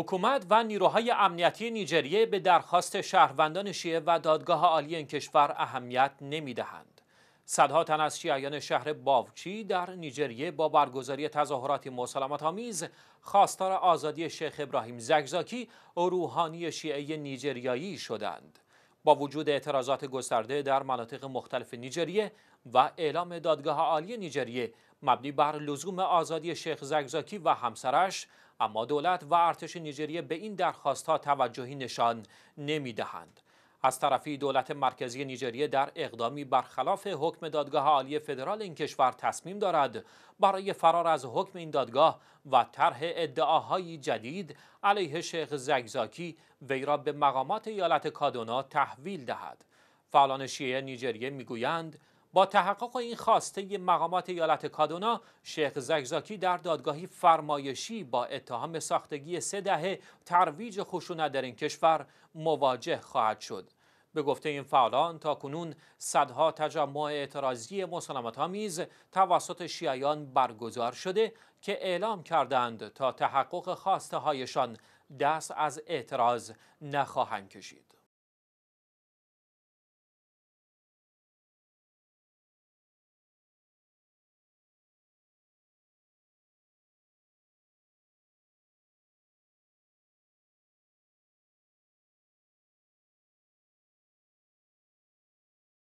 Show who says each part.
Speaker 1: حکومت و نیروهای امنیتی نیجریه به درخواست شهروندان شیعه و دادگاه عالی این کشور اهمیت نمیدهند. صدها تن از شیعیان شهر باوچی در نیجریه با برگزاری تظاهرات مسالمت آمیز خواستار آزادی شیخ ابراهیم زگزاکی و روحانی شیعه نیجریایی شدند. با وجود اعتراضات گسترده در مناطق مختلف نیجریه و اعلام دادگاه عالی نیجریه مبنی بر لزوم آزادی شیخ زگزاکی و همسرش اما دولت و ارتش نیجریه به این درخواست ها توجهی نشان نمی دهند. از طرفی دولت مرکزی نیجریه در اقدامی برخلاف حکم دادگاه عالی فدرال این کشور تصمیم دارد برای فرار از حکم این دادگاه و طرح ادعاهای جدید علیه شیخ زگزاکی وی را به مقامات ایالت کادونا تحویل دهد فعالان شیعه نیجریه میگویند با تحقق این خواسته مقامات ایالت کادونا شیخ زگزاکی در دادگاهی فرمایشی با اتهام ساختگی سه دهه ترویج خشونت در این کشور مواجه خواهد شد به گفته این فعالان تا کنون صدها تجمع اعتراضی مسالمت آمیز توسط شیعیان برگزار شده که اعلام کردند تا تحقق خواسته هایشان دست از اعتراض نخواهند کشید